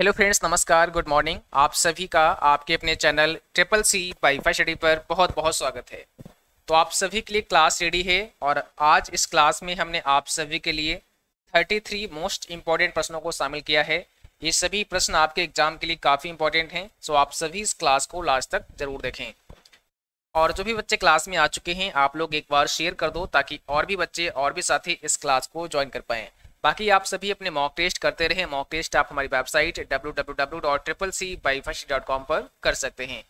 hello friends नमस्कार good morning आप सभी का आपके अपने channel triple C by five study पर बहुत बहुत स्वागत है तो आप सभी के लिए क्लास रेडी है और आज इस क्लास में हमने आप सभी के लिए 33 मोस्ट इम्पॉर्टेंट प्रश्नों को शामिल किया है ये सभी प्रश्न आपके एग्जाम के लिए काफ़ी इंपॉर्टेंट हैं सो आप सभी इस क्लास को लास्ट तक जरूर देखें और जो भी बच्चे क्लास में आ चुके हैं आप लोग एक बार शेयर कर दो ताकि और भी बच्चे और भी साथी इस क्लास को ज्वाइन कर पाएँ बाकी आप सभी अपने मॉक टेस्ट करते रहे मॉक टेस्ट आप हमारी वेबसाइट डब्ल्यू पर कर सकते हैं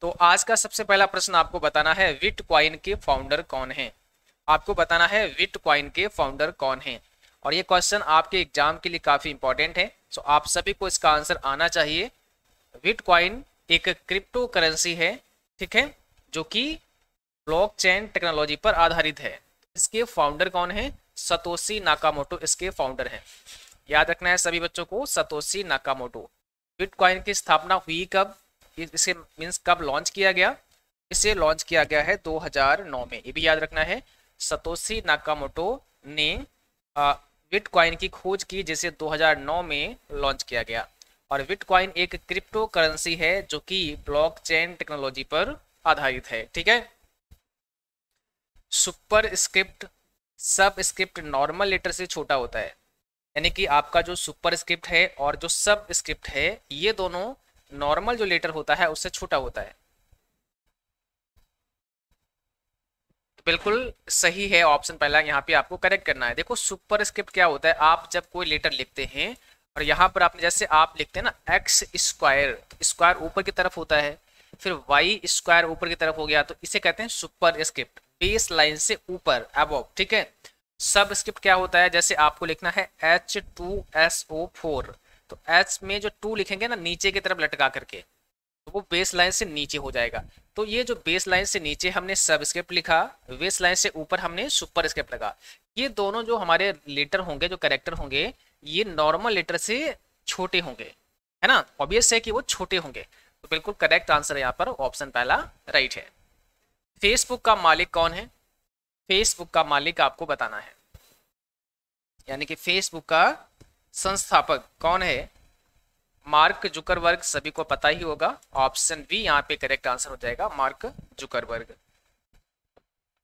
तो आज का सबसे पहला प्रश्न आपको बताना है विट क्वाइन के फाउंडर कौन हैं आपको बताना है विट क्वाइन के फाउंडर कौन हैं और ये क्वेश्चन आपके एग्जाम के लिए काफ़ी इंपॉर्टेंट है सो आप सभी को इसका आंसर आना चाहिए विट क्वाइन एक क्रिप्टो करेंसी है ठीक है जो कि ब्लॉकचेन टेक्नोलॉजी पर आधारित है इसके फाउंडर कौन है सतोशी नाकामोटो इसके फाउंडर हैं याद रखना है सभी बच्चों को सतोशी नाकामोटो बिटकॉइन की स्थापना हुई कब इसे मीन्स कब लॉन्च किया गया इसे लॉन्च किया गया है 2009 में ये भी याद रखना है सतोशी नाकामोटो ने बिटकॉइन की खोज की जिसे 2009 में लॉन्च किया गया और बिटकॉइन एक क्रिप्टो करेंसी है जो कि ब्लॉकचेन टेक्नोलॉजी पर आधारित है ठीक है superscript subscript normal letter से छोटा होता है यानी कि आपका जो सुपर स्क्रिप्ट है और जो सब स्क्रिप्ट है ये दोनों नॉर्मल जो लेटर होता है उससे छोटा होता है बिल्कुल सही है ऑप्शन पहला यहाँ पे आपको करेक्ट करना है देखो सुपर स्क्रिप्ट क्या होता है आप जब कोई लेटर लिखते हैं और यहाँ पर आपने जैसे आप लिखते हैं ना एक्स स्क्वायर तो स्क्वायर ऊपर की तरफ होता है फिर वाई स्क्वायर ऊपर की तरफ हो गया तो इसे कहते हैं सुपर स्क्रिप्ट बेस लाइन से ऊपर अब ठीक है सब स्क्रिप्ट क्या होता है जैसे आपको लिखना है H two S O four तो एच में जो टू लिखेंगे ना नीचे की तरफ लटका करके तो वो बेस लाइन से नीचे हो जाएगा तो ये जो बेस लाइन से नीचे हमने सब स्क्रिप्ट लिखा बेस लाइन से ऊपर हमने सुपर स्क्रिप्ट लगा ये दोनों जो हमारे लेटर होंगे जो करेक्टर होंगे ये नॉर्मल लेटर से छोटे होंगे है ना ऑब्वियस है कि वो छोटे होंगे तो बिल्कुल करेक्ट आंसर है यहाँ पर ऑप्शन पहला राइट है फेसबुक का मालिक कौन है फेसबुक का मालिक आपको बताना है यानी कि फेसबुक का संस्थापक कौन है मार्क जुकरबर्ग सभी को पता ही होगा ऑप्शन बी यहाँ पे करेक्ट आंसर हो जाएगा मार्क जुकरबर्ग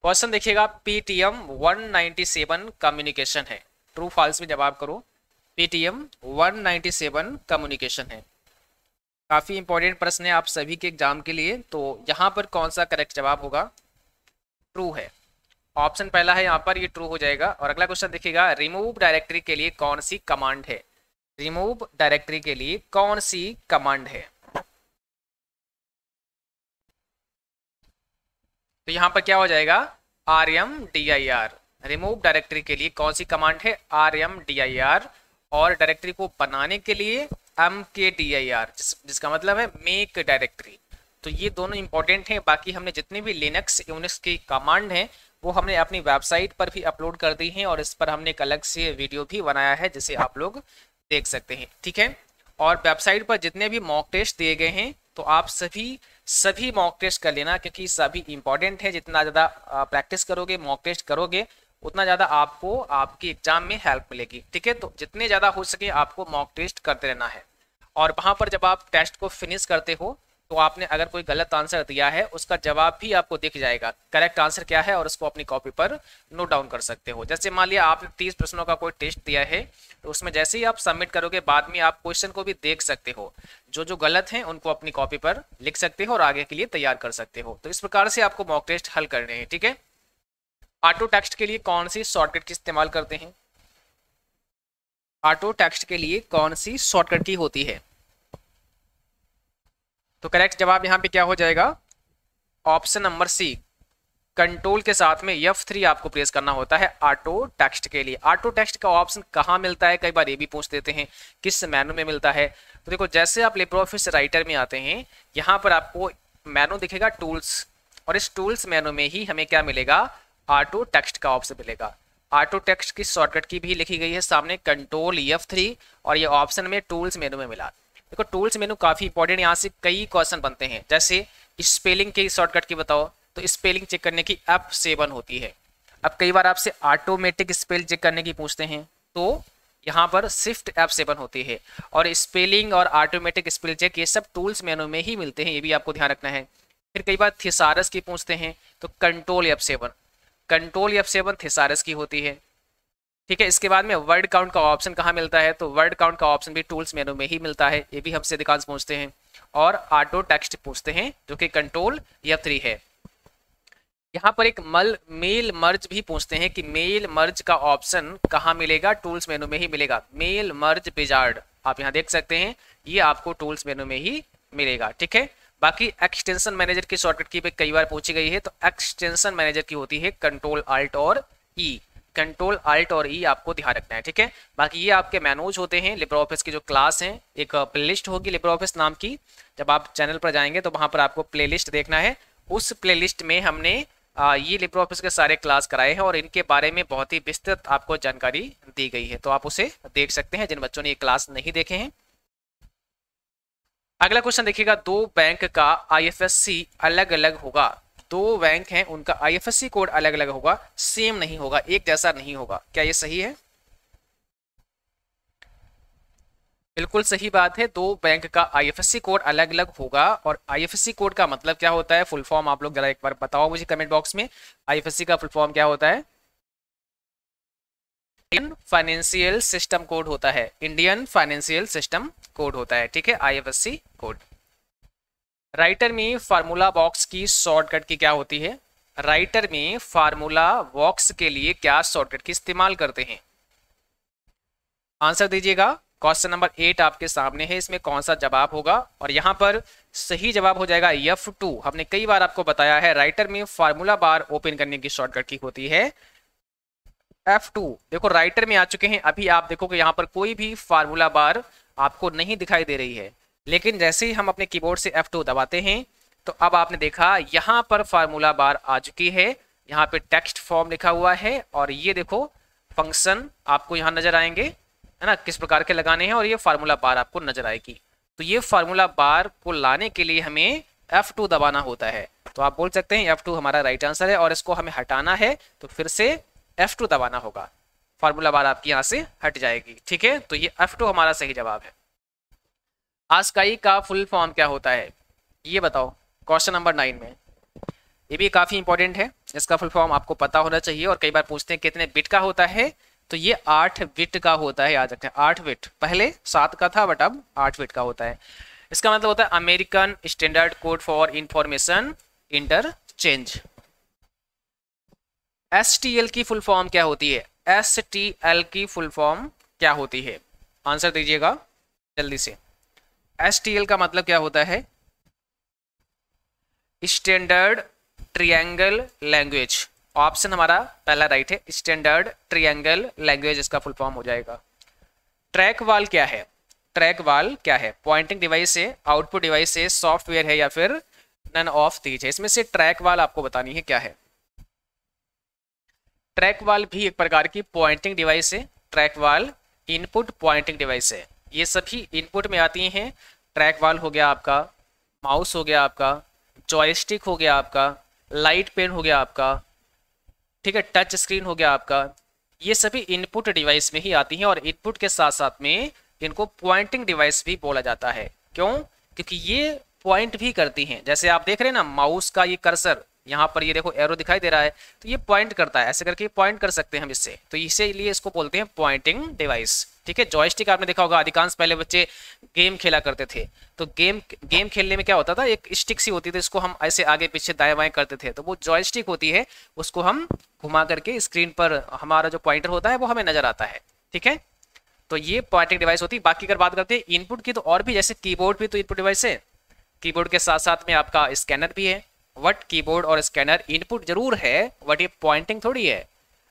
क्वेश्चन देखिएगा पीटीएम 197 कम्युनिकेशन है ट्रू फॉल्स में जवाब करो पीटीएम 197 कम्युनिकेशन है काफ़ी इंपॉर्टेंट प्रश्न है आप सभी के एग्जाम के लिए तो यहाँ पर कौन सा करेक्ट जवाब होगा ट्रू है ऑप्शन पहला है यहाँ पर ये ट्रू हो जाएगा और अगला क्वेश्चन देखिएगा रिमूव डायरेक्टरी के लिए कौन सी कमांड है रिमूव डायरेक्टरी के लिए कौन सी कमांड है तो यहाँ पर क्या हो जाएगा R M D I R remove directory के लिए कौन सी कमांड है R M D I R और डायरेक्टरी को बनाने के लिए एम के टी आई आर जिसका मतलब है मेक डायरेक्टरी तो ये दोनों इंपॉर्टेंट हैं बाकी हमने जितने भी लिनक्स यूनिक्स की कमांड हैं वो हमने अपनी वेबसाइट पर भी अपलोड कर दी हैं और इस पर हमने एक अलग से वीडियो भी बनाया है जिसे आप लोग देख सकते हैं ठीक है और वेबसाइट पर जितने भी मॉक टेस्ट दिए गए हैं तो आप सभी सभी मॉक टेस्ट कर लेना क्योंकि सभी इंपॉर्टेंट है जितना ज़्यादा प्रैक्टिस करोगे मॉक टेस्ट करोगे उतना ज़्यादा आपको आपके एग्जाम में हेल्प मिलेगी ठीक है तो जितने ज़्यादा हो सके आपको मॉक टेस्ट करते रहना है और वहाँ पर जब आप टेस्ट को फिनिश करते हो तो आपने अगर कोई गलत आंसर दिया है उसका जवाब भी आपको दिख जाएगा करेक्ट आंसर क्या है और उसको अपनी कॉपी पर नोट डाउन कर सकते हो जैसे मान लिया आपने तीस प्रश्नों का कोई टेस्ट दिया है तो उसमें जैसे ही आप सबमिट करोगे बाद में आप क्वेश्चन को भी देख सकते हो जो जो गलत हैं उनको अपनी कॉपी पर लिख सकते हो और आगे के लिए तैयार कर सकते हो तो इस प्रकार से आपको मॉक टेस्ट हल करने हैं ठीक है ऑटो टेक्स्ट के लिए कौन सी शॉर्टकट की इस्तेमाल करते हैं ऑटो टेक्स्ट के लिए कौन सी शॉर्टकट की होती है तो करेक्ट जवाब यहां पे क्या हो जाएगा ऑप्शन नंबर सी कंट्रोल के साथ में यफ थ्री आपको प्रेस करना होता है ऑटो टेक्स्ट के लिए ऑटो टेक्स्ट का ऑप्शन कहाँ मिलता है कई बार ये भी पूछ देते हैं किस मेनू में मिलता है तो देखो जैसे आप लिब्रो ऑफिस राइटर में आते हैं यहाँ पर आपको मेनू दिखेगा टूल्स और इस टूल्स मेनू में ही हमें क्या मिलेगा ऑटो टेक्स्ट का ऑप्शन मिलेगा ऑटो टेक्स्ट की शॉर्टकट की भी लिखी गई है सामने कंट्रोल एफ थ्री और ये ऑप्शन में टूल्स मेनू में मिला देखो टूल्स मेनू काफ़ी इंपॉर्टेंट यहाँ से कई क्वेश्चन बनते हैं जैसे स्पेलिंग की शॉर्टकट की बताओ तो स्पेलिंग चेक करने की एफ सेवन होती है अब कई बार आपसे ऑटोमेटिक स्पेल चेक करने की पूछते हैं तो यहाँ पर स्विफ्ट एफ सेवन होती है और स्पेलिंग और ऑटोमेटिक स्पेल चेक ये सब टूल्स मेनू में ही मिलते हैं ये भी आपको ध्यान रखना है फिर कई बार थिसारस की पूछते हैं तो control F seven control F seven thesaurus की होती है ठीक है इसके बाद में वर्ड काउंट का ऑप्शन कहाँ मिलता है तो वर्ड काउंट का ऑप्शन भी टूल्स मेनू में ही मिलता है ये भी हमसे अधिकांश पूछते हैं और ऑटो टेक्स्ट पूछते हैं जो कि कंट्रोल या थ्री है यहाँ पर एक मल मेल मर्ज भी पूछते हैं कि मेल मर्ज का ऑप्शन कहाँ मिलेगा टूल्स मेनू में ही मिलेगा मेल मर्ज बिजार्ड आप यहाँ देख सकते हैं ये आपको टूल्स मेनू में ही मिलेगा ठीक है बाकी एक्सटेंशन मैनेजर की शॉर्टकट की पे कई बार पूछी गई है तो एक्सटेंशन मैनेजर की होती है कंट्रोल आल्ट और ई कंट्रोल आल्ट और ई e आपको ध्यान रखना है ठीक है बाकी ये आपके मैनूज होते हैं लिब्रो ऑफिस की जो क्लास है एक प्लेलिस्ट होगी लिब्रो ऑफिस नाम की जब आप चैनल पर जाएंगे तो वहां पर आपको लिस्ट देखना है उस लिस्ट में हमने ये लिब्रो ऑफिस के सारे क्लास कराए हैं और इनके बारे में बहुत ही विस्तृत आपको जानकारी दी गई है तो आप उसे देख सकते हैं जिन बच्चों ने ये क्लास नहीं देखे हैं अगला क्वेश्चन देखिएगा दो बैंक का आईएफएससी अलग अलग होगा दो बैंक हैं उनका आईएफएससी कोड अलग अलग होगा सेम नहीं होगा एक जैसा नहीं होगा क्या ये सही है बिल्कुल सही बात है दो बैंक का आईएफएससी कोड अलग अलग होगा और आईएफएससी कोड का मतलब क्या होता है फुल फॉर्म आप लोग जरा एक बार बताओ मुझे कमेंट बॉक्स में आईएफएससी का फुल फॉर्म क्या होता है इंडियन फाइनेंशियल सिस्टम कोड होता है इंडियन फाइनेंशियल सिस्टम कोड होता है ठीक है आईएफएससी कोड राइटर में फार्मूला बॉक्स की शॉर्टकट की क्या होती है राइटर में फार्मूला बॉक्स के लिए क्या शॉर्टकट की इस्तेमाल करते हैं आंसर दीजिएगा क्वेश्चन नंबर एट आपके सामने है इसमें कौन सा जवाब होगा और यहाँ पर सही जवाब हो जाएगा यफ टू हमने कई बार आपको बताया है राइटर में फार्मूला बार ओपन करने की शॉर्टकट की होती है F2 देखो राइटर में आ चुके हैं अभी आप देखो कि यहाँ पर कोई भी फार्मूला बार आपको नहीं दिखाई दे रही है लेकिन जैसे ही हम अपने कीबोर्ड से F2 दबाते हैं तो अब आपने देखा यहाँ पर फार्मूला बार आ चुकी है यहाँ पे टेक्स्ट फॉर्म लिखा हुआ है और ये देखो फंक्शन आपको यहाँ नजर आएंगे है ना किस प्रकार के लगाने हैं और ये फार्मूला बार आपको नजर आएगी तो ये फार्मूला बार को लाने के लिए हमें F2 दबाना होता है तो आप बोल सकते हैं F2 हमारा राइट आंसर है और इसको हमें हटाना है तो फिर से F2 दबाना होगा फार्मूला बार आपकी यहाँ से हट जाएगी ठीक है तो ये F2 हमारा सही जवाब है आस्काई का फुल फॉर्म क्या होता है ये बताओ क्वेश्चन नंबर नाइन में ये भी काफ़ी इंपॉर्टेंट है इसका फुल फॉर्म आपको पता होना चाहिए और कई बार पूछते हैं कितने बिट का होता है तो ये आठ बिट का होता है याद रखते हैं आठ बिट पहले सात का था बट अब आठ बिट का होता है इसका मतलब होता है American standard code for information interchange S T L की फुल फॉर्म क्या होती है एस टी एल की फुल फॉर्म क्या होती है आंसर दीजिएगा जल्दी से एस टी एल का मतलब क्या होता है स्टैंडर्ड ट्रिएंगल लैंग्वेज ऑप्शन हमारा पहला राइट है स्टैंडर्ड ट्रिएंगल लैंग्वेज इसका फुल फॉर्म हो जाएगा ट्रैक वाल क्या है ट्रैक वाल क्या है पॉइंटिंग डिवाइस है आउटपुट डिवाइस है सॉफ्टवेयर है या फिर नन ऑफ दीज है इसमें से ट्रैक वाल आपको बतानी है क्या है ट्रैक वाल भी एक प्रकार की पॉइंटिंग डिवाइस है trackball input pointing device है ये सभी इनपुट में आती हैं ट्रैक वाल हो गया आपका माउस हो गया आपका जॉयस्टिक हो गया आपका लाइट पेन हो गया आपका ठीक है टच स्क्रीन हो गया आपका ये सभी इनपुट डिवाइस में ही आती हैं और इनपुट के साथ साथ में इनको पॉइंटिंग डिवाइस भी बोला जाता है क्यों क्योंकि ये पॉइंट भी करती हैं जैसे आप देख रहे हैं ना माउस का ये कर्सर यहाँ पर ये देखो एरो दिखाई दे रहा है तो ये पॉइंट करता है ऐसे करके पॉइंट कर सकते हैं हम इससे तो इसीलिए इसको बोलते हैं पॉइंटिंग डिवाइस ठीक है जॉयस्टिक आपने देखा होगा अधिकांश पहले बच्चे गेम खेला करते थे तो गेम गेम खेलने में क्या होता था एक स्टिक सी होती थी इसको हम ऐसे आगे पीछे दाएं बाएं करते थे तो वो जॉयस्टिक होती है उसको हम घुमा करके स्क्रीन पर हमारा जो पॉइंटर होता है वो हमें नजर आता है ठीक है तो ये पॉइंटिंग डिवाइस होती है बाकी अगर बात करते हैं इनपुट की तो और भी जैसे कीबोर्ड भी तो इनपुट डिवाइस है कीबोर्ड के साथ साथ में आपका स्कैनर भी है वट कीबोर्ड और स्कैनर इनपुट जरूर है वट ये पॉइंटिंग थोड़ी है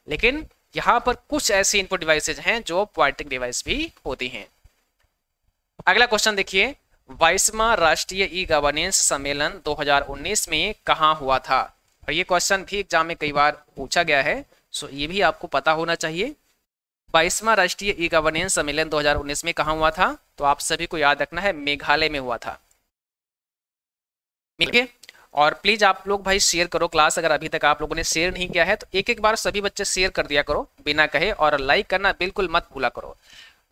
लेकिन यहाँ पर कुछ ऐसी इनपुट डिवाइसेज हैं जो पॉइंटिंग डिवाइस भी होती हैं अगला क्वेश्चन देखिए बाईसवा राष्ट्रीय ई गवर्नेंस सम्मेलन 2019 में कहाँ हुआ था और ये क्वेश्चन भी एग्जाम में कई बार पूछा गया है सो ये भी आपको पता होना चाहिए बाईसवा राष्ट्रीय ई गवर्नेंस सम्मेलन 2019 में कहा हुआ था तो आप सभी को याद रखना है मेघालय में हुआ था ठीक है और प्लीज़ आप लोग भाई शेयर करो क्लास अगर अभी तक आप लोगों ने शेयर नहीं किया है तो एक एक बार सभी बच्चे शेयर कर दिया करो बिना कहे और लाइक करना बिल्कुल मत भूला करो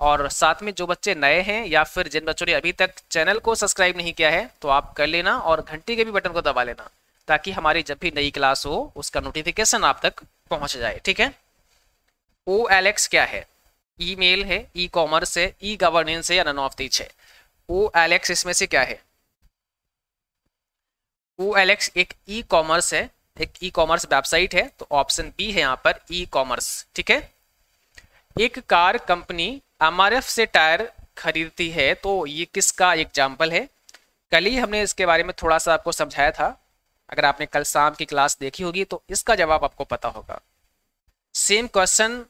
और साथ में जो बच्चे नए हैं या फिर जिन बच्चों ने अभी तक चैनल को सब्सक्राइब नहीं किया है तो आप कर लेना और घंटी के भी बटन को दबा लेना ताकि हमारी जब भी नई क्लास हो उसका नोटिफिकेशन आप तक पहुंच जाए ठीक है ओ एल एक्स क्या है ई e मेल है ई e कॉमर्स है ई e गवर्नेंस है या नन ऑफ दीच है ओ एल एक्स इसमें से क्या है ओ एक ई कॉमर्स है एक ई कॉमर्स वेबसाइट है तो ऑप्शन बी है यहाँ पर ई कॉमर्स ठीक है एक कार कंपनी एम से टायर खरीदती है तो ये किसका एग्जाम्पल है कल ही हमने इसके बारे में थोड़ा सा आपको समझाया था अगर आपने कल शाम की क्लास देखी होगी तो इसका जवाब आपको पता होगा सेम क्वेश्चन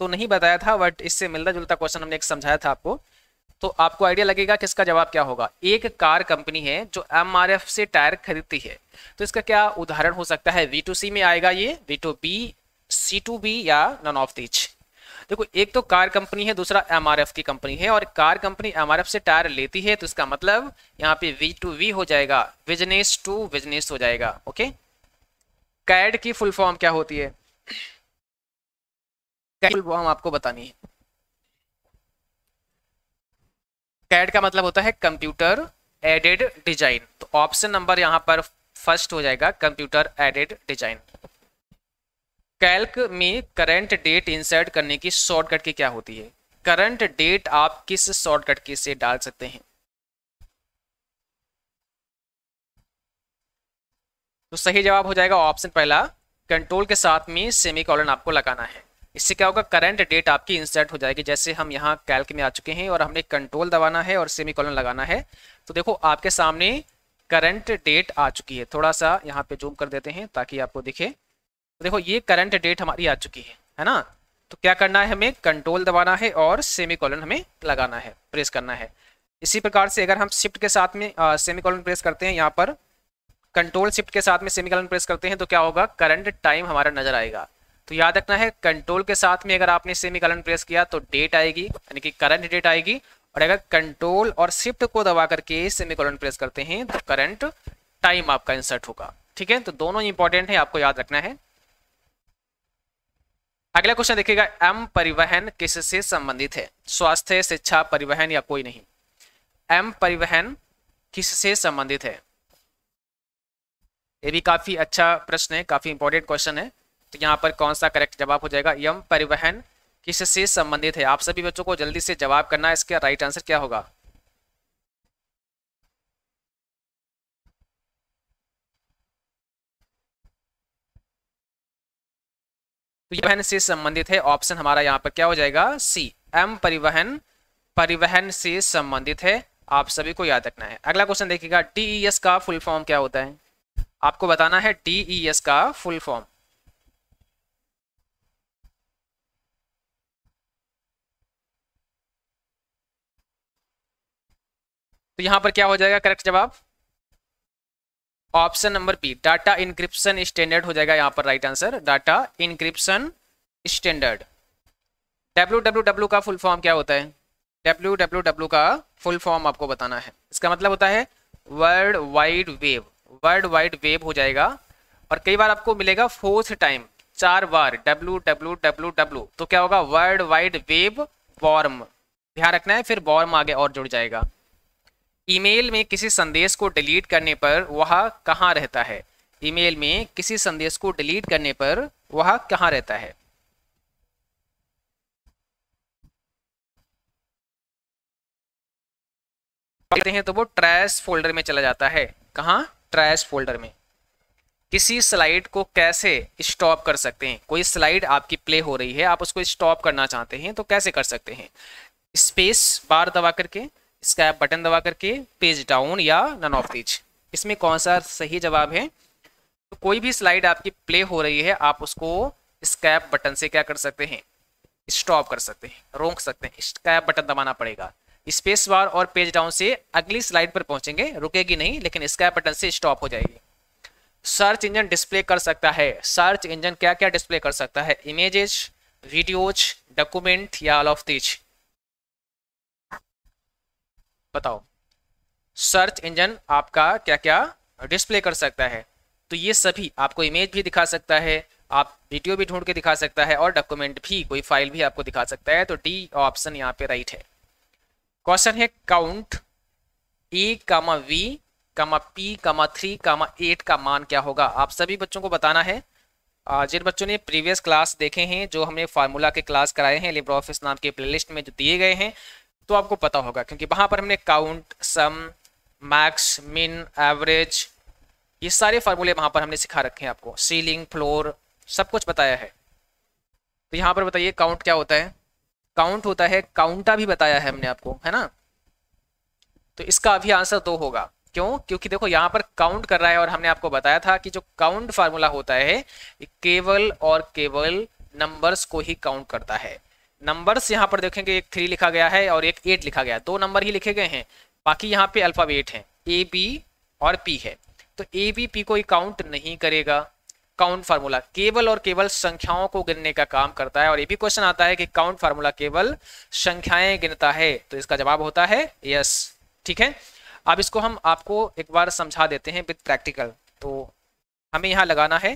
तो नहीं बताया था बट इससे मिलता जुलता क्वेश्चन हमने एक समझाया था आपको तो आपको आइडिया लगेगा कि इसका जवाब क्या होगा एक कार कंपनी है जो एम से टायर खरीदती है तो इसका क्या उदाहरण हो सकता है वी में आएगा ये B to B C to B या नन ऑफ दीज देखो एक तो कार कंपनी है दूसरा एम की कंपनी है और कार कंपनी एम से टायर लेती है तो इसका मतलब यहाँ पे वी टू वी हो जाएगा बिजनेस टू बिजनेस हो जाएगा ओके कैड की फुल फॉर्म क्या होती है कैड फुल फॉर्म आपको बतानी है कैड का मतलब होता है कंप्यूटर एडेड डिजाइन तो ऑप्शन नंबर यहां पर फर्स्ट हो जाएगा कंप्यूटर एडेड डिजाइन कैल्क में करंट डेट इंसर्ट करने की शॉर्टकट की क्या होती है करंट डेट आप किस शॉर्टकट की से डाल सकते हैं तो सही जवाब हो जाएगा ऑप्शन पहला कंट्रोल के साथ में सेमी कॉलन आपको लगाना है इससे क्या होगा करंट डेट आपकी इंसर्ट हो जाएगी जैसे हम यहाँ कैल्क में आ चुके हैं और हमने कंट्रोल दबाना है और सेमी कॉलन लगाना है तो देखो आपके सामने करंट डेट आ चुकी है थोड़ा सा यहाँ पे जूम कर देते हैं ताकि आपको दिखे तो देखो ये करंट डेट हमारी आ चुकी है है ना तो क्या करना है हमें कंट्रोल दबाना है और सेमी कॉलन हमें लगाना है प्रेस करना है इसी प्रकार से अगर हम शिफ्ट के साथ में सेमी कॉलन प्रेस करते हैं यहाँ पर कंट्रोल शिफ्ट के साथ में सेमी कॉलन प्रेस करते हैं तो क्या होगा करंट टाइम हमारा नजर आएगा तो याद रखना है कंट्रोल के साथ में अगर आपने कलन प्रेस किया तो डेट आएगी यानी कि करंट डेट आएगी और अगर कंट्रोल और शिफ्ट को दबा करके सेमीकॉलन प्रेस करते हैं तो करंट टाइम आपका इंसर्ट होगा ठीक है तो दोनों इंपॉर्टेंट है आपको याद रखना है अगला क्वेश्चन देखिएगा एम परिवहन किससे संबंधित है स्वास्थ्य शिक्षा परिवहन या कोई नहीं एम परिवहन किससे संबंधित है ये भी काफी अच्छा प्रश्न है काफी इंपॉर्टेंट क्वेश्चन है तो यहाँ पर कौन सा करेक्ट जवाब हो जाएगा यम परिवहन किससे संबंधित है आप सभी बच्चों को जल्दी से जवाब करना है इसका राइट आंसर क्या होगा तो परिवहन से संबंधित है ऑप्शन हमारा यहाँ पर क्या हो जाएगा सी एम परिवहन परिवहन से संबंधित है आप सभी को याद रखना है अगला क्वेश्चन देखिएगा डीईएस e का फुल फॉर्म क्या होता है आपको बताना है डीईएस e का फुल फॉर्म तो यहां पर क्या हो जाएगा करेक्ट जवाब option number B data encryption standard हो जाएगा यहां पर right answer data encryption standard W का फुल फॉर्म क्या होता है डब्ल्यू का फुल फॉर्म आपको बताना है इसका मतलब होता है world wide web world wide web हो जाएगा और कई बार आपको मिलेगा फोर्थ टाइम चार बार डब्ल्यू डब्ल्यू डब्ल्यू डब्ल्यू तो क्या होगा वर्ल्ड वाइड वेव वॉर्म ध्यान रखना है फिर वॉर्म आगे और जुड़ जाएगा ईमेल में किसी संदेश को डिलीट करने पर वह कहाँ रहता है ईमेल में किसी संदेश को डिलीट करने पर वह कहाँ रहता है करते हैं तो वो ट्रैश फोल्डर में चला जाता है कहाँ ट्रैश फोल्डर में किसी स्लाइड को कैसे स्टॉप कर सकते हैं कोई स्लाइड आपकी प्ले हो रही है आप उसको स्टॉप करना चाहते हैं तो कैसे कर सकते हैं स्पेस बार दबा करके इसका बटन दबा करके पेज डाउन या नन ऑफ दीज इसमें कौन सा सही जवाब है तो कोई भी स्लाइड आपकी प्ले हो रही है आप उसको स्कैप बटन से क्या कर सकते हैं स्टॉप कर सकते हैं रोक सकते हैं स्कैप बटन दबाना पड़ेगा स्पेस बार और पेज डाउन से अगली स्लाइड पर पहुंचेंगे रुकेगी नहीं लेकिन स्कैप बटन से स्टॉप हो जाएगी सर्च इंजन डिस्प्ले कर सकता है सर्च इंजन क्या क्या डिस्प्ले कर सकता है इमेजेस वीडियोज डॉक्यूमेंट या ऑल ऑफ दीज बताओ सर्च इंजन आपका क्या क्या डिस्प्ले कर सकता है तो ये सभी आपको इमेज भी दिखा सकता है आप वीडियो भी ढूंढ के दिखा सकता है और डॉक्यूमेंट भी कोई फाइल भी आपको दिखा सकता है तो डी ऑप्शन यहाँ पे राइट है क्वेश्चन है count A comma B comma P comma three comma eight का मान क्या होगा आप सभी बच्चों को बताना है जिन बच्चों ने प्रीवियस क्लास देखे हैं जो हमने फार्मूला के क्लास कराए हैं लिब्रा ऑफिस नाम के प्ले में जो दिए गए हैं तो आपको पता होगा क्योंकि वहां पर हमने count sum max min average ये सारे फार्मूले वहां पर हमने सिखा रखे हैं आपको सीलिंग फ्लोर सब कुछ बताया है तो यहाँ पर बताइए काउंट क्या होता है काउंट होता है काउंटा भी बताया है हमने आपको है ना तो इसका अभी आंसर दो होगा क्यों क्योंकि देखो यहाँ पर काउंट कर रहा है और हमने आपको बताया था कि जो काउंट फार्मूला होता है केवल और केवल नंबर्स को ही काउंट करता है नंबर्स यहाँ पर देखेंगे एक थ्री लिखा गया है और एक एट लिखा गया है दो नंबर ही लिखे गए हैं बाकी यहाँ पे अल्फ़ाबेट हैं ए बी और पी है तो ए बी पी को काउंट नहीं करेगा काउंट फार्मूला केवल और केवल संख्याओं को गिनने का काम करता है और ये भी क्वेश्चन आता है कि काउंट फार्मूला केवल संख्याएं गिनता है तो इसका जवाब होता है यस ठीक है अब इसको हम आपको एक बार समझा देते हैं विद प्रैक्टिकल तो हमें यहाँ लगाना है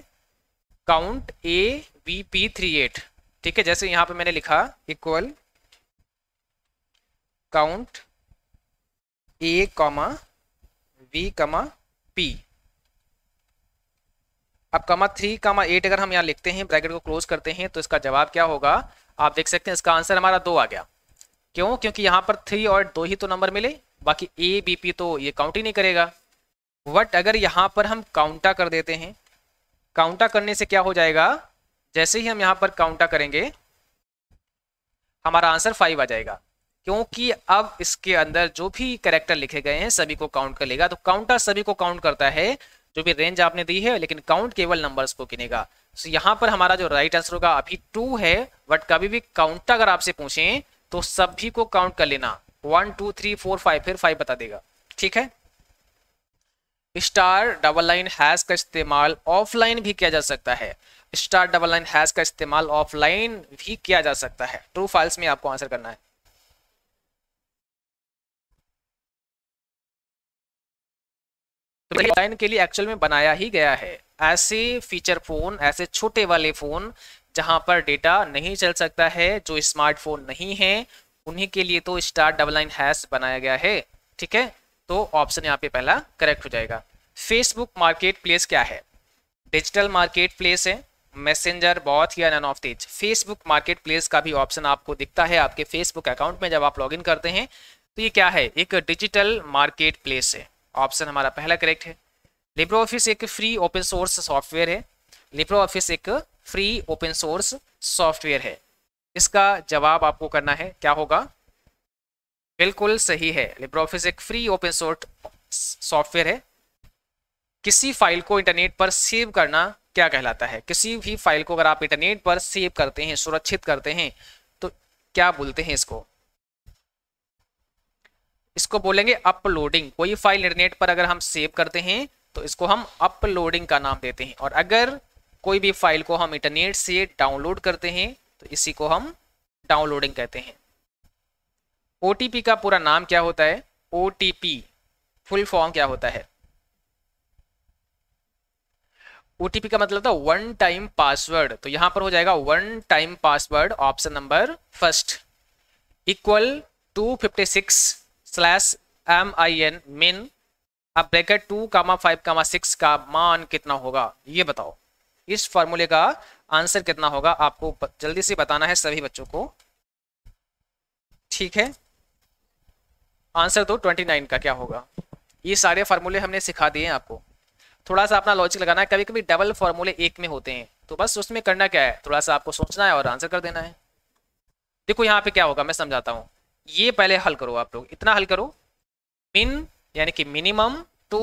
count A B P three eight ठीक है जैसे यहां पे मैंने लिखा equal count A comma B comma P अब कमा थ्री कमा एट अगर हम यहां लिखते हैं ब्रैकेट को क्लोज करते हैं तो इसका जवाब क्या होगा आप देख सकते हैं इसका आंसर हमारा दो आ गया क्यों क्योंकि यहां पर थ्री और दो ही तो नंबर मिले बाकी ए बी पी तो ये काउंट ही नहीं करेगा बट अगर यहां पर हम काउंटा कर देते हैं काउंटा करने से क्या हो जाएगा जैसे ही हम यहाँ पर काउंटा करेंगे हमारा आंसर फाइव आ जाएगा क्योंकि अब इसके अंदर जो भी कैरेक्टर लिखे गए हैं सभी को काउंट कर लेगा तो काउंटर सभी को काउंट करता है जो भी रेंज आपने दी है लेकिन काउंट केवल नंबर्स को गिनेगा सो यहाँ पर हमारा जो राइट आंसर होगा अभी टू है बट कभी भी काउंटर अगर आपसे पूछें तो सभी को काउंट कर लेना one two three four five फिर फाइव बता देगा ठीक है स्टार डबल लाइन हैश का इस्तेमाल ऑफलाइन भी किया जा सकता है स्टार डबल लाइन हैज का इस्तेमाल ऑफलाइन भी किया जा सकता है ट्रू फाइल्स में आपको आंसर करना है तो लाइन के लिए एक्चुअल में बनाया ही गया है ऐसे फीचर फोन ऐसे छोटे वाले फोन जहां पर डेटा नहीं चल सकता है जो स्मार्टफोन नहीं है उन्हीं के लिए तो स्टार डबल लाइन हैश बनाया गया है ठीक है तो ऑप्शन यहाँ पे पहला करेक्ट हो जाएगा फेसबुक मार्केट प्लेस क्या है डिजिटल मार्केट प्लेस है मैसेंजर बहुत ही अन ऑफ तेज फेसबुक मार्केट प्लेस का भी ऑप्शन आपको दिखता है आपके फेसबुक अकाउंट में जब आप लॉगिन करते हैं तो ये क्या है एक डिजिटल मार्केट प्लेस है ऑप्शन हमारा पहला करेक्ट है लिब्रो ऑफिस एक फ्री ओपन सोर्स सॉफ्टवेयर है लिब्रो ऑफिस एक फ्री ओपन सोर्स सॉफ्टवेयर है इसका जवाब आपको करना है क्या होगा बिल्कुल सही है लिब्रो ऑफिस एक फ्री ओपन सोर्स सॉफ्टवेयर है किसी फाइल को इंटरनेट पर सेव करना क्या कहलाता है किसी भी फाइल को अगर आप इंटरनेट पर सेव करते हैं सुरक्षित करते हैं तो क्या बोलते हैं इसको इसको बोलेंगे अपलोडिंग कोई फाइल इंटरनेट पर अगर हम सेव करते हैं तो इसको हम अपलोडिंग का नाम देते हैं और अगर कोई भी फाइल को हम इंटरनेट से डाउनलोड करते हैं तो इसी को हम डाउनलोडिंग कहते हैं ओ का पूरा नाम क्या होता है ओ फुल फॉर्म क्या होता है ओटीपी का मतलब था वन टाइम पासवर्ड तो यहां पर हो जाएगा one time password option number first equal to fifty six slash M I N min अब bracket two comma five comma six का मान कितना होगा ये बताओ इस फॉर्मूले का आंसर कितना होगा आपको जल्दी से बताना है सभी बच्चों को ठीक है आंसर तो ट्वेंटी नाइन का क्या होगा ये सारे फार्मूले हमने सिखा दिए हैं आपको थोड़ा सा अपना लॉजिक लगाना है कभी कभी डबल फॉर्मूले एक में होते हैं तो बस उसमें करना क्या है थोड़ा सा आपको सोचना है और आंसर कर देना है देखो यहाँ पे क्या होगा मैं समझाता हूँ ये पहले हल करो आप लोग इतना हल करो मिन यानी कि minimum two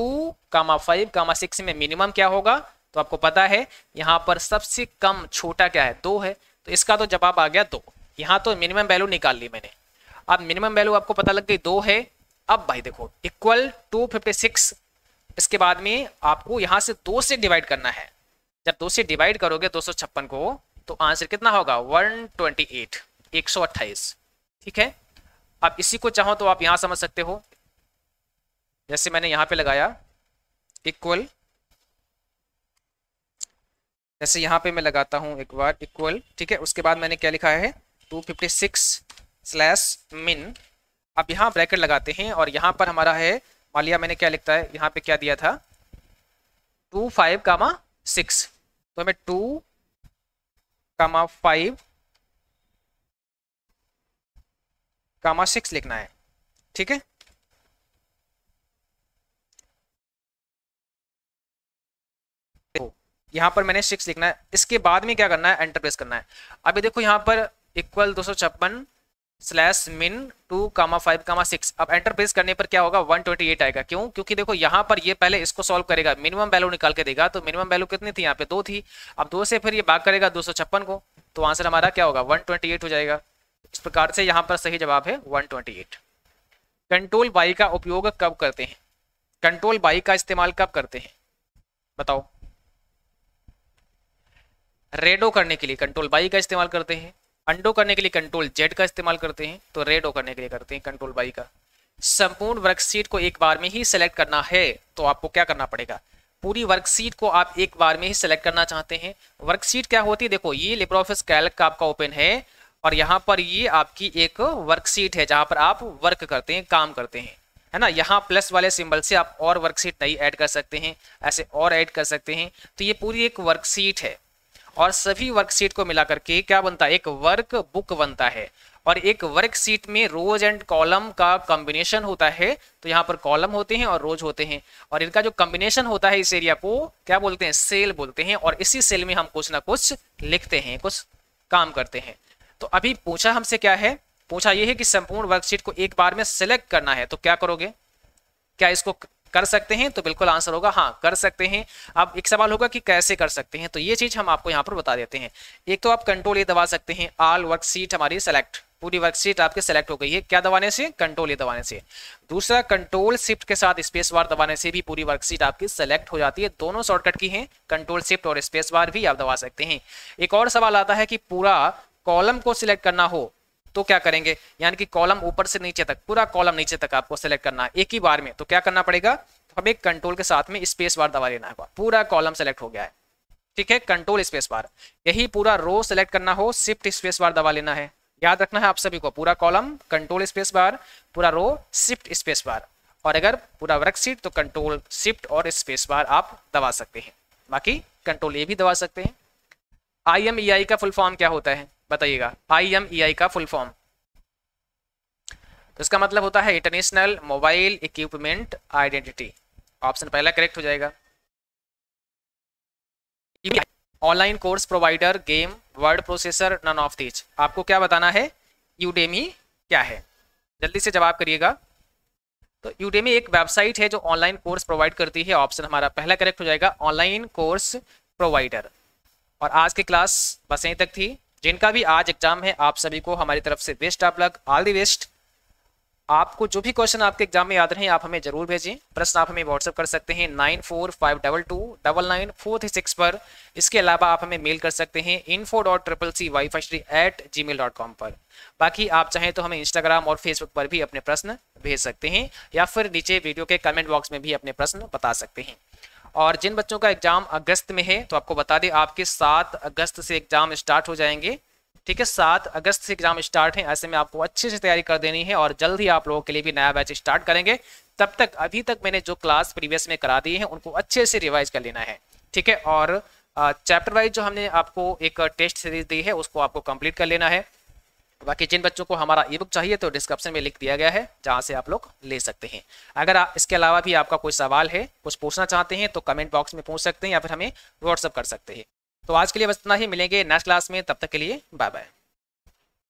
comma five comma six में मिनिमम क्या होगा तो आपको पता है यहाँ पर सबसे कम छोटा क्या है दो है तो इसका तो जवाब आ गया दो यहाँ तो मिनिमम वैल्यू निकाल ली मैंने अब मिनिमम वैल्यू आपको पता लग गई दो है अब भाई देखो इक्वल टू फिफ्टी सिक्स इसके बाद में आपको यहाँ से दो से डिवाइड करना है जब दो से डिवाइड करोगे दो को तो आंसर कितना होगा 128 128 ठीक है अब इसी को चाहो तो आप यहाँ समझ सकते हो जैसे मैंने यहाँ पे लगाया इक्वल जैसे यहाँ पे मैं लगाता हूँ एक बार इक्वल ठीक है उसके बाद मैंने क्या लिखा है 256 स्लैश मिन अब यहाँ ब्रैकेट लगाते हैं और यहाँ पर हमारा है मान लिया मैंने क्या लिखता है यहाँ पे क्या दिया था टू फाइव कामा सिक्स तो हमें two comma five comma six लिखना है ठीक है यहां पर मैंने सिक्स लिखना है इसके बाद में क्या करना है एंटर प्रेस करना है अभी देखो यहाँ पर इक्वल दो सौ छप्पन slash min two comma five comma six अब एंटर प्रेस करने पर क्या होगा 128 आएगा क्यों क्योंकि देखो यहाँ पर ये पहले इसको सॉल्व करेगा मिनिमम वैल्यू निकाल के देगा तो मिनिमम वैल्यू कितनी थी यहाँ पे दो थी अब दो से फिर ये बात करेगा दो को तो आंसर हमारा क्या होगा 128 हो जाएगा इस प्रकार से यहाँ पर सही जवाब है एट कंट्रोल बाई का उपयोग कब करते हैं कंट्रोल बाई का इस्तेमाल कब करते हैं बताओ रेडो करने के लिए कंट्रोल बाई का इस्तेमाल करते हैं अंडो करने के लिए कंट्रोल जेड का इस्तेमाल करते हैं तो रेडो करने के लिए करते हैं कंट्रोल बाई का संपूर्ण वर्कशीट को एक बार में ही सेलेक्ट करना है तो आपको क्या करना पड़ेगा पूरी वर्कशीट को आप एक बार में ही सेलेक्ट करना चाहते हैं वर्कशीट क्या होती है देखो ये लिप्रो ऑफिस कैलक का आपका ओपन है और यहाँ पर ये आपकी एक वर्कशीट है जहाँ पर आप वर्क करते हैं काम करते हैं है ना यहाँ प्लस वाले सिंबल से आप और वर्कशीट नई ऐड कर सकते हैं ऐसे और ऐड कर सकते हैं तो ये पूरी एक वर्कशीट है और सभी वर्कशीट को मिला करके क्या बनता है एक वर्क बुक बनता है और एक वर्कशीट में रोज एंड कॉलम का कॉम्बिनेशन होता है तो यहाँ पर कॉलम होते हैं और रोज होते हैं और इनका जो कॉम्बिनेशन होता है इस एरिया को क्या बोलते हैं सेल बोलते हैं और इसी सेल में हम कुछ ना कुछ लिखते हैं कुछ काम करते हैं तो अभी पूछा हमसे क्या है पूछा यह है कि संपूर्ण वर्कशीट को एक बार में सेलेक्ट करना है तो क्या करोगे क्या इसको कर सकते हैं तो बिल्कुल आंसर होगा हाँ कर सकते हैं अब एक सवाल होगा कि कैसे कर सकते हैं तो ये चीज़ हम आपको यहाँ पर बता देते हैं एक तो आप कंट्रोल ये दबा सकते हैं आल वर्कशीट हमारी सेलेक्ट पूरी वर्कशीट आपके सेलेक्ट हो गई है क्या दबाने से कंट्रोल ये दबाने से दूसरा कंट्रोल शिफ्ट के साथ स्पेस बार दबाने से भी पूरी वर्कशीट आपकी सेलेक्ट हो जाती है दोनों शॉर्टकट की हैं कंट्रोल शिफ्ट और स्पेस बार भी आप दबा सकते हैं एक और सवाल आता है कि पूरा कॉलम को सिलेक्ट करना हो तो क्या करेंगे यानी कि कॉलम ऊपर से नीचे तक पूरा कॉलम नीचे तक आपको सेलेक्ट करना है एक ही बार में तो क्या करना पड़ेगा तो हमें कंट्रोल के साथ में स्पेस बार दबा लेना होगा पूरा कॉलम सेलेक्ट हो गया है ठीक है कंट्रोल स्पेस बार यही पूरा रो सेलेक्ट करना हो शिफ्ट स्पेस बार दबा लेना है याद रखना है आप सभी को पूरा कॉलम कंट्रोल स्पेस बार पूरा रो शिफ्ट स्पेस बार और अगर पूरा वर्कशीट तो कंट्रोल शिफ्ट और स्पेस बार आप दबा सकते हैं बाकी कंट्रोल ए भी दबा सकते हैं आई एम ई आई का फुल फॉर्म क्या होता है बताइएगा आई एम ई आई का फुल फॉर्म तो इसका मतलब होता है international mobile equipment identity option पहला करेक्ट हो जाएगा online course provider game word processor none of these आपको क्या बताना है यूडेमी क्या है जल्दी से जवाब करिएगा तो यूडेमी एक वेबसाइट है जो ऑनलाइन कोर्स प्रोवाइड करती है ऑप्शन हमारा पहला करेक्ट हो जाएगा ऑनलाइन कोर्स प्रोवाइडर और आज की क्लास बस यहीं तक थी जिनका भी आज एग्जाम है आप सभी को हमारी तरफ से बेस्ट आप लग ऑल दी बेस्ट आपको जो भी क्वेश्चन आपके एग्जाम में याद रहे आप हमें जरूर भेजें प्रश्न आप हमें व्हाट्सअप कर सकते हैं nine four five double two double nine four three six पर इसके अलावा आप हमें मेल कर सकते हैं info dot triple C Y five eight Gmail dot com पर बाकी आप चाहें तो हमें इंस्टाग्राम और फेसबुक पर भी अपने प्रश्न भेज सकते हैं या फिर नीचे वीडियो के कमेंट बॉक्स में भी अपने प्रश्न बता सकते हैं और जिन बच्चों का एग्जाम अगस्त में है तो आपको बता दें आपके सात अगस्त से एग्जाम स्टार्ट हो जाएंगे ठीक है सात अगस्त से एग्जाम स्टार्ट है ऐसे में आपको अच्छे से तैयारी कर देनी है और जल्द ही आप लोगों के लिए भी नया बैच स्टार्ट करेंगे तब तक अभी तक मैंने जो क्लास प्रीवियस में करा दी है उनको अच्छे से रिवाइज कर लेना है ठीक है और चैप्टर वाइज जो हमने आपको एक टेस्ट सीरीज दी है उसको आपको कंप्लीट कर लेना है बाकी जिन बच्चों को हमारा ई बुक चाहिए तो डिस्क्रिप्शन में लिख दिया गया है जहाँ से आप लोग ले सकते हैं अगर इसके अलावा भी आपका कोई सवाल है कुछ पूछना चाहते हैं तो कमेंट बॉक्स में पूछ सकते हैं या फिर हमें व्हाट्सअप कर सकते हैं तो आज के लिए बस इतना ही मिलेंगे नेक्स्ट क्लास में तब तक के लिए बाय बाय